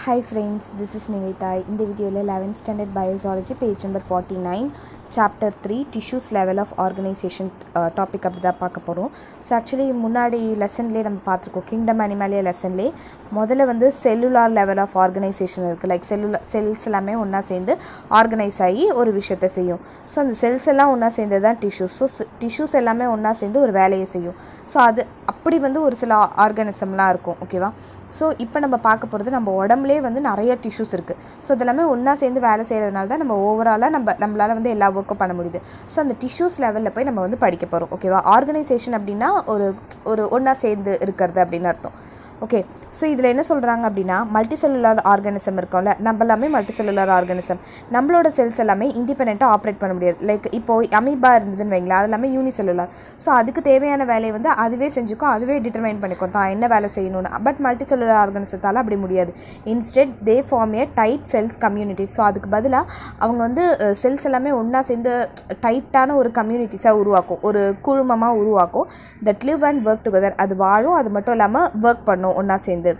hi friends this is Nivetha இந்த வீடியோவில் eleventh standard biology page number forty nine chapter three tissues level of organisation topic அப்படி தான் பார்க்க போகிறோம் ஸோ ஆக்சுவலி முன்னாடி லெசன்லேயே நம்ம பார்த்துருக்கோம் கிங்டம் அனிமாலியா லெசன்லேயே முதல்ல வந்து செல்லுலார் லெவல் ஆஃப் ஆர்கனைசேஷன் இருக்குது லைக் செல்லுலா செல்ஸ் எல்லாமே ஒன்றா சேர்ந்து ஆர்கனைஸ் ஆகி ஒரு விஷயத்த செய்யும் ஸோ அந்த செல்ஸ் எல்லாம் ஒன்றா சேர்ந்து தான் டிஷ்யூஸ் ஸோ டிஷ்யூஸ் எல்லாமே ஒன்றா சேர்ந்து ஒரு வேலையை செய்யும் ஸோ அது அப்படி வந்து ஒரு சில ஆர்கனிசம்லாம் இருக்கும் ஓகேவா ஸோ இப்போ நம்ம பார்க்க போகிறது நம்ம உடம்பு உடம்புலே வந்து நிறைய டிஷ்யூஸ் இருக்குது ஸோ இதெல்லாமே ஒன்றா சேர்ந்து வேலை செய்கிறதுனால தான் நம்ம ஓவராலாக நம்ம நம்மளால் வந்து எல்லா ஒர்க்கும் பண்ண முடியுது ஸோ அந்த டிஷ்யூஸ் லெவலில் போய் நம்ம வந்து படிக்க போகிறோம் ஓகேவா ஆர்கனைசேஷன் அப்படின்னா ஒரு ஒரு ஒன்றா சேர்ந்து இருக்கிறது அப்படின்னு அர்த்தம் ஓகே ஸோ இதில் என்ன சொல்கிறாங்க அப்படின்னா மல்டி செல்லுலார் ஆர்கானிசம் இருக்கும்ல நம்ம எல்லாமே மல்டி ஆர்கானிசம் நம்மளோட செல்ஸ் எல்லாமே இண்டிபெண்ட்டாக ஆப்ரேட் பண்ண முடியாது லைக் இப்போது அமீபா இருந்ததுன்னு வைங்களா அது எல்லாமே யூனி செல்லுலார் ஸோ அதுக்கு தேவையான வேலையை வந்து அதுவே செஞ்சுக்கும் அதுவே டிட்டர்மைன் பண்ணிக்கும் தான் என்ன வேலை செய்யணும்னு பட் மல்டி செல்லுலார் ஆர்கானிசத்தால் அப்படி முடியாது instead they form a tight self community so அதுக்கு பதிலாக அவங்க வந்து செல்ஸ் எல்லாமே ஒன்றா சேர்ந்து டைட்டான ஒரு கம்யூனிட்டிஸாக உருவாக்கும் ஒரு குழுமமாக உருவாக்கும் that live and work together அது வாழும் அது மட்டும் இல்லாமல் ஒர்க் பண்ணும் வரும் ஒன்றா சேர்ந்து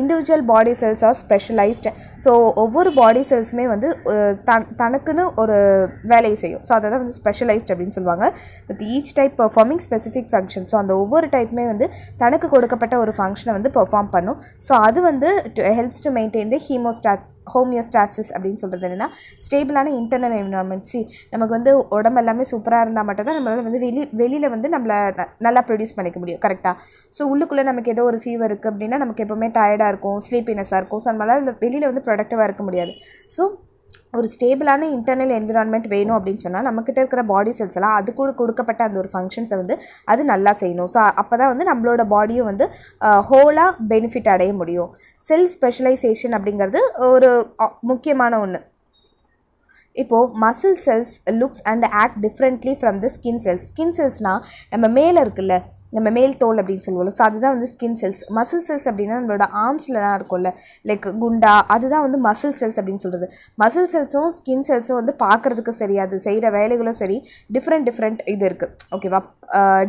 individual body cells are specialised so ஒவ்வொரு பாடி செல்ஸுமே வந்து தன் தனக்குன்னு ஒரு வேலையை செய்யும் ஸோ அதை தான் வந்து ஸ்பெஷலைஸ்ட் அப்படின்னு சொல்லுவாங்க with each type performing specific function so அந்த ஒவ்வொரு டைப்புமே வந்து தனக்கு கொடுக்கப்பட்ட ஒரு ஃபங்க்ஷனை வந்து பெர்ஃபார்ம் பண்ணும் ஸோ அது வந்து to helps to maintain the hemostats homeostasis அப்படின்னு சொல்கிறது என்னென்னா ஸ்டேபிளான இன்டர்னல் என்விரான்மெண்ட் சி நமக்கு வந்து உடம்பு எல்லாமே சூப்பராக இருந்தால் மட்டும் தான் நம்மளால் வந்து வெளி வெளியில் வந்து நம்மளை நல்லா ப்ரொடியூஸ் பண்ணிக்க முடியும் கரெக்டாக ஸோ உள்ளுக்குள்ளே நமக்கு ஏதோ ஒரு ஃபீவர் இருக்குது அப்படின்னா நமக்கு எப்போவுமே டயர்டாக இருக்கும் ஸ்லீப்பினஸாக இருக்கும் ஸோ நம்மளால் வெளியில் வந்து ப்ரொடக்டிவாக இருக்க முடியாது ஸோ ஒரு ஸ்டேபிளான இன்டர்னல் என்விரான்மெண்ட் வேணும் அப்படின்னு சொன்னால் நம்மக்கிட்ட இருக்கிற பாடி செல்ஸ் எல்லாம் அது கூட கொடுக்கப்பட்ட அந்த ஒரு ஃபங்க்ஷன்ஸை வந்து அது நல்லா செய்யணும் ஸோ அப்போ தான் வந்து நம்மளோட பாடியும் வந்து ஹோலாக பெனிஃபிட் அடைய முடியும் செல் ஸ்பெஷலைசேஷன் அப்படிங்கிறது ஒரு முக்கியமான ஒன்று இப்போது muscle cells looks and act differently from the skin cells skin செல்ஸ்னால் நம்ம மேலே இருக்குல்ல நம்ம மேல் தோல் அப்படின்னு சொல்லுவோம் ஸோ அதுதான் வந்து ஸ்கின் செல்ஸ் மசில் செல்ஸ் அப்படின்னா நம்மளோட ஆர்ம்ஸ்லலாம் இருக்கும்ல லைக் குண்டா அதுதான் வந்து மசில் செல்ஸ் அப்படின்னு சொல்கிறது மசில் செல்ஸும் ஸ்கின் செல்ஸும் வந்து பார்க்குறதுக்கு சரி அது செய்கிற வேலைகளும் சரி டிஃப்ரெண்ட் டிஃப்ரெண்ட் இது இருக்குது ஓகேவா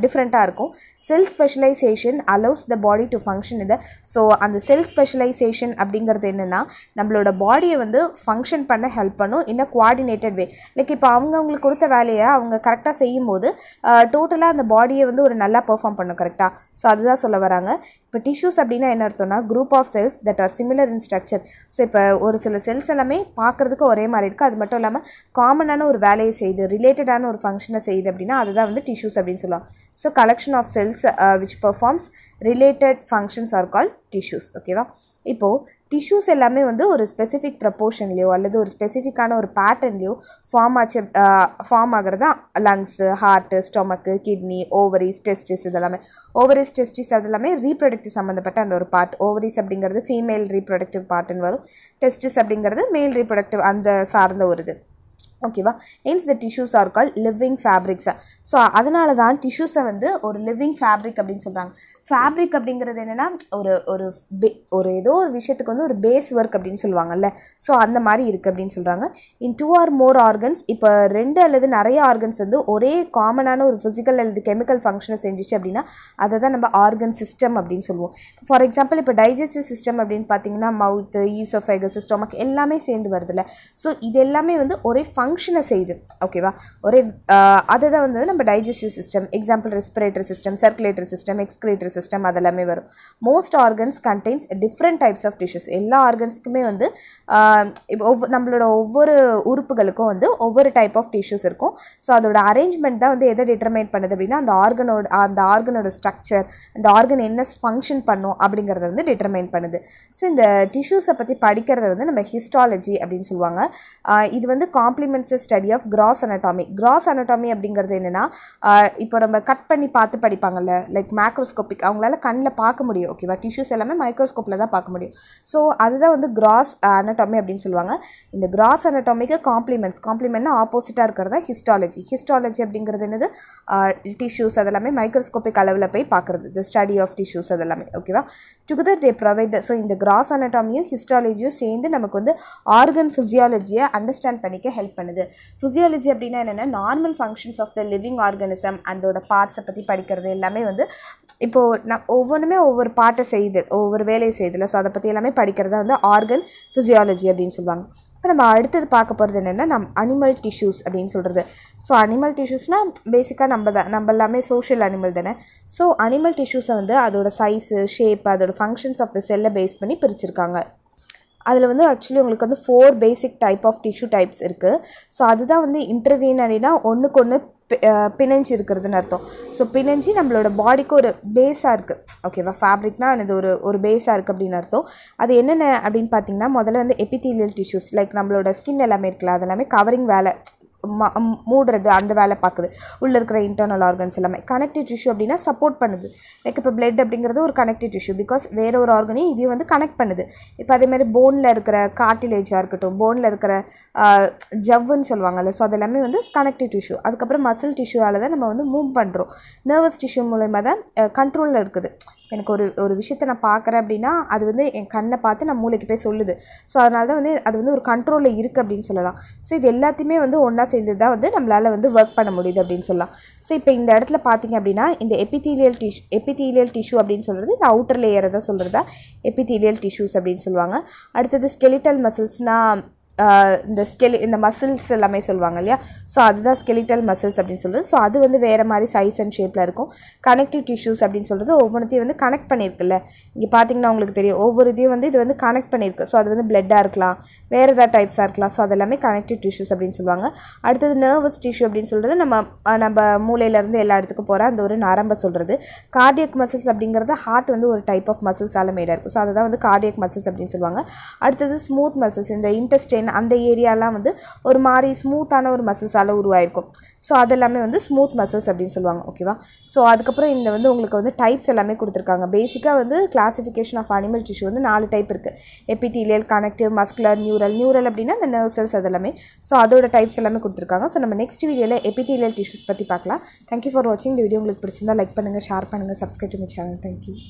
டிஃப்ரெண்ட்டாக இருக்கும் cell specialisation allows the body to function இதை ஸோ அந்த செல் ஸ்பெஷலைசேஷன் அப்படிங்கிறது என்னென்னா நம்மளோட பாடியை வந்து ஃபங்க்ஷன் பண்ண ஹெல்ப் பண்ணும் இன்னும் குவாலிட்டி கோஆர்டினேட்டட் வே லைக் இப்போ அவங்க அவங்களுக்கு கொடுத்த வேலையை அவங்க கரெக்டாக செய்யும்போது டோட்டலாக அந்த பாடியை வந்து ஒரு நல்லா பெர்ஃபார்ம் பண்ணும் கரெக்டாக ஸோ அதுதான் சொல்ல வராங்க இப்போ டிஷ்யூஸ் அப்படின்னா என்ன அர்த்தம்னா group of cells that are similar in structure so இப்போ ஒரு சில செல்ஸ் எல்லாமே பார்க்குறதுக்கு ஒரே மாதிரி இருக்குது அது மட்டும் இல்லாமல் காமனான ஒரு வேலையை செய்யுது ரிலேட்டடான ஒரு ஃபங்க்ஷனை செய்யுது அப்படின்னா அதுதான் வந்து டிஷ்யூஸ் அப்படின்னு சொல்லலாம் so collection of cells which performs related functions are call tissues ஓகேவா இப்போது டிஷ்யூஸ் எல்லாமே வந்து ஒரு ஸ்பெசிஃபிக் ப்ரப்போர்ஷன்லையோ அல்லது ஒரு ஸ்பெசிஃபிக்கான ஒரு பேட்டர்ன்லையோ ஃபார்ம் ஆச்சு ஃபார்ம் ஆகிறதா lungs heart stomach kidney ovaries testis இதெல்லாமே ஓவரிஸ் டெஸ்டிஸ் அதெல்லாமே ரீப்ரொடக்டிவ் சம்மந்தப்பட்ட அந்த ஒரு பார்ட் ஓவரிஸ் அப்படிங்கிறது ஃபீமேல் ரீப்ரொடக்டிவ் பார்ட்டுன்னு வரும் டெஸ்டிஸ் அப்படிங்கிறது மேல் ரீப்ரொடக்டிவ் அந்த சார்ந்த ஒரு இது ஓகேவா hence the tissues are call living ஃபேப்ரிக்ஸை ஸோ அதனால தான் டிஷ்யூஸை வந்து ஒரு லிவிங் ஃபேப்ரிக் அப்படின்னு சொல்கிறாங்க ஃபேப்ரிக் அப்படிங்கிறது என்னென்னா ஒரு ஒரு பே ஒரு ஏதோ ஒரு விஷயத்துக்கு வந்து ஒரு பேஸ் ஒர்க் அப்படின்னு சொல்லுவாங்கல்ல ஸோ அந்த மாதிரி இருக்குது அப்படின்னு சொல்கிறாங்க in two or more organs இப்போ ரெண்டு அல்லது நிறைய ஆர்கன்ஸ் வந்து ஒரே காமனான ஒரு ஃபிசிக்கல் அல்லது கெமிக்கல் ஃபங்க்ஷனை செஞ்சிச்சு அப்படின்னா அதை தான் நம்ம ஆர்கன் சிஸ்டம் அப்படின்னு சொல்லுவோம் ஃபார் எக்ஸாம்பிள் இப்போ டைஜஸ்டிவ் சிஸ்டம் அப்படின்னு பார்த்தீங்கன்னா மவுத்து ஈசோஃபைகல் ஸ்டோமக் எல்லாமே சேர்ந்து வருதுல்ல ஸோ இது எல்லாமே வந்து ஒரே ஃபங்க் ஃபங்க்ஷனை செய்யுது ஓகேவா ஒரே அதை தான் வந்து நம்ம digestive system example respiratory system circulatory system excretory system அதெல்லாமே வரும் most organs contains different types of tissues எல்லா ஆர்கன்ஸ்க்குமே வந்து ஒவ்வொரு நம்மளோட ஒவ்வொரு உறுப்புகளுக்கும் வந்து ஒவ்வொரு டைப் ஆஃப் டிஷ்யூஸ் இருக்கும் ஸோ அதோட அரேஞ்ச்மெண்ட் தான் வந்து எதை டிட்டர்மைன் பண்ணுது அப்படின்னா அந்த ஆர்கனோட அந்த ஆர்கனோட ஸ்ட்ரக்சர் அந்த ஆர்கன் என்ன ஃபங்க்ஷன் பண்ணும் அப்படிங்கிறத வந்து டிட்டர்மைன் பண்ணுது ஸோ இந்த டிஷ்யூஸை பற்றி படிக்கிறத வந்து நம்ம ஹிஸ்டாலஜி அப்படின்னு சொல்லுவாங்க இது வந்து complement intensive study of gross anatomy gross anatomy அப்படிங்கிறது என்னென்னா இப்போ நம்ம கட் பண்ணி பார்த்து படிப்பாங்கல்ல லைக் மேக்ரோஸ்கோபிக் அவங்களால கண்ணில் பார்க்க முடியும் ஓகேவா டிஷ்யூஸ் எல்லாமே மைக்ரோஸ்கோப்பில் தான் பார்க்க முடியும் ஸோ அதுதான் வந்து கிராஸ் அனட்டாமி அப்படின்னு சொல்லுவாங்க இந்த கிராஸ் அனட்டாமிக்கு காம்ப்ளிமெண்ட்ஸ் காம்ப்ளிமெண்ட்னா ஆப்போசிட்டாக இருக்கிறதா ஹிஸ்டாலஜி ஹிஸ்டாலஜி அப்படிங்கிறது என்னது டிஷ்யூஸ் அதெல்லாமே மைக்ரோஸ்கோபிக் அளவில் போய் பார்க்குறது த ஸ்டடி ஆஃப் டிஷ்யூஸ் அதெல்லாமே ஓகேவா டுகெதர் தே ப்ரொவைட் ஸோ இந்த கிராஸ் அனட்டாமியும் ஹிஸ்டாலஜியும் சேர்ந்து நமக்கு வந்து ஆர்கன் ஃபிசியாலஜியை அண்டர்ஸ்டாண்ட் பண்ணிக்க ஹெல்ப் பண்ணுது பண்ணுது ஃபிசியாலஜி அப்படின்னா என்னென்னா normal functions of the living organism அதோட பார்ட்ஸை பற்றி படிக்கிறது எல்லாமே வந்து இப்போது நான் ஒவ்வொன்றுமே ஒவ்வொரு பாட்டை செய்து ஒவ்வொரு வேலையை இல்லை ஸோ அதை பற்றி எல்லாமே படிக்கிறதா வந்து ஆர்கன் ஃபிசியாலஜி அப்படின்னு சொல்லுவாங்க இப்போ நம்ம அடுத்தது பார்க்க போகிறது என்னென்னா நம் அனிமல் டிஷ்யூஸ் அப்படின்னு சொல்கிறது ஸோ அனிமல் டிஷ்யூஸ்னால் பேசிக்காக நம்ம தான் நம்ம எல்லாமே சோஷியல் அனிமல் தானே ஸோ அனிமல் டிஷ்யூஸை வந்து அதோட சைஸு ஷேப் அதோட ஃபங்க்ஷன்ஸ் ஆஃப் த செல்லை பேஸ் பண்ணி பிரிச்சிருக்காங்க அதில் வந்து ஆக்சுவலி உங்களுக்கு வந்து four basic type of tissue types இருக்குது ஸோ அதுதான் வந்து இன்டர்வீன் அப்படின்னா ஒன்றுக்கு ஒன்று பிணைஞ்சு இருக்கிறதுன்னு அர்த்தம் ஸோ பிணைஞ்சு நம்மளோட பாடிக்கு ஒரு பேஸாக இருக்குது ஓகேவா ஃபேப்ரிக்னால் அது ஒரு ஒரு பேஸாக இருக்குது அப்படின்னு அர்த்தம் அது என்னென்ன அப்படின்னு பார்த்தீங்கன்னா முதல்ல வந்து எபித்தீலியல் டிஷ்யூஸ் லைக் நம்மளோட ஸ்கின் எல்லாமே இருக்குல்ல அதெல்லாமே கவரிங் வேலை மூடுறது அந்த வேலை பார்க்குது உள்ளே இருக்கிற இன்டர்னல் ஆர்கன்ஸ் எல்லாமே கனெக்டிவ் டிஷ்யூ அப்படின்னா சப்போர்ட் பண்ணுது லைக் இப்போ பிளட் அப்படிங்கிறது ஒரு கனெக்டிவ் டிஷ்யூ பிகாஸ் வேற ஒரு ஆர்கனையும் இதையும் வந்து கனெக்ட் பண்ணுது இப்போ அதேமாதிரி போனில் இருக்கிற கார்டிலேஜாக இருக்கட்டும் போனில் இருக்கிற ஜவ்வுன்னு சொல்லுவாங்கல்ல ஸோ அதெல்லாமே வந்து கனெக்டிவ் டிஷ்யூ அதுக்கப்புறம் மசில் டிஷ்யூவால் தான் நம்ம வந்து மூவ் பண்ணுறோம் நர்வஸ் டிஷ்யூ மூலயமா தான் கண்ட்ரோலில் இருக்குது எனக்கு ஒரு ஒரு விஷயத்தை நான் பார்க்குறேன் அப்படின்னா அது வந்து என் கண்ணை பார்த்து நான் மூளைக்கு போய் சொல்லுது ஸோ அதனால தான் வந்து அது வந்து ஒரு கண்ட்ரோலில் இருக்குது அப்படின்னு சொல்லலாம் ஸோ இது எல்லாத்தையுமே வந்து ஒன்றா சேர்ந்து தான் வந்து நம்மளால் வந்து ஒர்க் பண்ண முடியுது அப்படின்னு சொல்லலாம் ஸோ இப்போ இந்த இடத்துல பார்த்தீங்க அப்படின்னா இந்த எபித்தீலியல் டிஷ் எபித்தீலியல் டிஷ்யூ அப்படின்னு சொல்கிறது இந்த அவுட்டர் லேயரை தான் சொல்கிறதா எபித்தீலியல் டிஷ்யூஸ் அப்படின்னு சொல்லுவாங்க அடுத்தது ஸ்கெலிட்டல் மசில்ஸ்னால் இந்த ஸ்கெலி இந்த மசில்ஸ் எல்லாமே சொல்லுவாங்க இல்லையா ஸோ அதுதான் ஸ்கெலிட்டல் மசில்ஸ் அப்படின்னு சொல்கிறது ஸோ அது வந்து வேறு மாதிரி சைஸ் அண்ட் ஷேப்பில் இருக்கும் கனெக்டிவ் டிஷ்யூஸ் அப்படின்னு சொல்கிறது ஒவ்வொன்றத்தையும் வந்து கனெக்ட் பண்ணியிருக்குல்ல இங்கே பார்த்தீங்கன்னா உங்களுக்கு தெரியும் ஒவ்வொரு இதையும் வந்து இது வந்து கனெக்ட் பண்ணியிருக்கு ஸோ அது வந்து பிளட்டாக இருக்கலாம் வேறு ஏதாவது டைப்ஸாக இருக்கலாம் ஸோ அதெல்லாமே கனெக்டிவ் டிஷ்யூஸ் அப்படின்னு சொல்லுவாங்க அடுத்தது நர்வஸ் டிஷ்யூ அப்படின்னு சொல்கிறது நம்ம நம்ம மூலையிலேருந்து எல்லா இடத்துக்கும் போகிற அந்த ஒரு நரம்பை சொல்கிறது கார்டியக் மசில்ஸ் அப்படிங்கிறது ஹார்ட் வந்து ஒரு டைப் ஆஃப் மசில்ஸால் மேடாக இருக்கும் ஸோ அதுதான் வந்து கார்டியக் மசில்ஸ் அப்படின்னு சொல்லுவாங்க அடுத்தது ஸ்மூத் மசில்ஸ் இந்த இன்டெஸ்டைன் ஸ்பைன் அந்த ஏரியாலாம் வந்து ஒரு மாதிரி ஸ்மூத்தான ஒரு மசில்ஸால் உருவாயிருக்கும் ஸோ அதெல்லாமே வந்து ஸ்மூத் மசில்ஸ் அப்படின்னு சொல்லுவாங்க ஓகேவா ஸோ அதுக்கப்புறம் இந்த வந்து உங்களுக்கு வந்து டைப்ஸ் எல்லாமே கொடுத்துருக்காங்க பேசிக்காக வந்து கிளாசிஃபிகேஷன் ஆஃப் அனிமல் டிஷ்யூ வந்து நாலு டைப் இருக்குது epithelial connective muscular neural neural அப்படின்னா அந்த நர்சல்ஸ் அதெல்லாமே ஸோ அதோட டைப்ஸ் எல்லாமே கொடுத்துருக்காங்க ஸோ நம்ம நெக்ஸ்ட் வீடியோவில் எபித்தீலியல் டிஷ்யூஸ் பற்றி பார்க்கலாம் தேங்க்யூ ஃபார் வாட்சிங் இந்த வீடியோ உங்களுக்கு பிடிச்சிருந்தா லைக் பண்ணுங்கள் ஷேர் பண்ணுங்கள் சப்ஸ்கிரைப் பண்ணி சேனல் தேங்க்யூ